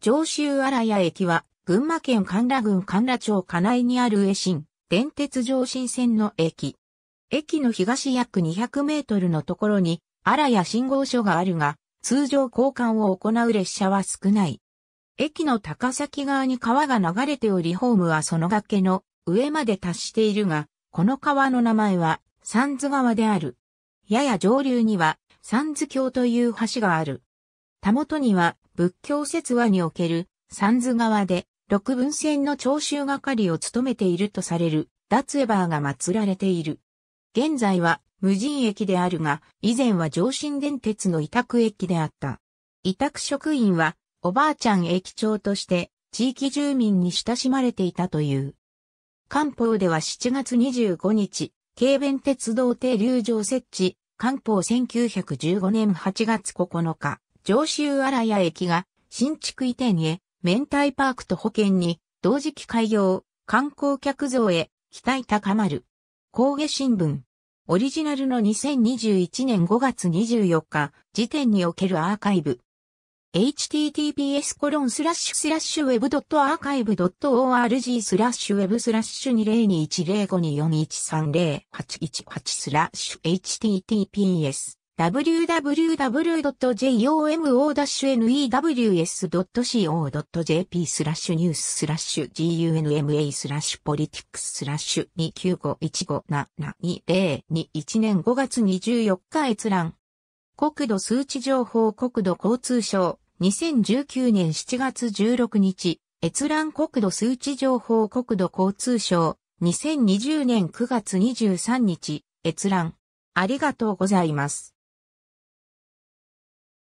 上州荒谷駅は、群馬県神楽郡神楽町金井にある上新、電鉄上新線の駅。駅の東約200メートルのところに、荒谷信号所があるが、通常交換を行う列車は少ない。駅の高崎側に川が流れておりホームはその崖の上まで達しているが、この川の名前は、三津川である。やや上流には、三津橋という橋がある。たもとには仏教説話における三図川で六文線の徴収係を務めているとされるダツエバーが祀られている。現在は無人駅であるが、以前は上信電鉄の委託駅であった。委託職員はおばあちゃん駅長として地域住民に親しまれていたという。関東では7月25日、京弁鉄道停留場設置、関東1915年8月9日。上州荒谷駅が新築移転へ、明太パークと保険に、同時期開業、観光客増へ、期待高まる。工芸新聞。オリジナルの2021年5月24日時点におけるアーカイブ。https コロンスラッシュスラッシュ web.archive.org スラッシュ web スラッシュ20210524130818スラッシュ https www.jomo-news.co.jp スラッシュニューススラッシュ gunma スラッシュポリティクススラッシュ2951572021年5月24日閲覧。国土数値情報国土交通省2019年7月16日閲覧国土数値情報国土交通省2020年9月23日閲覧。ありがとうございます。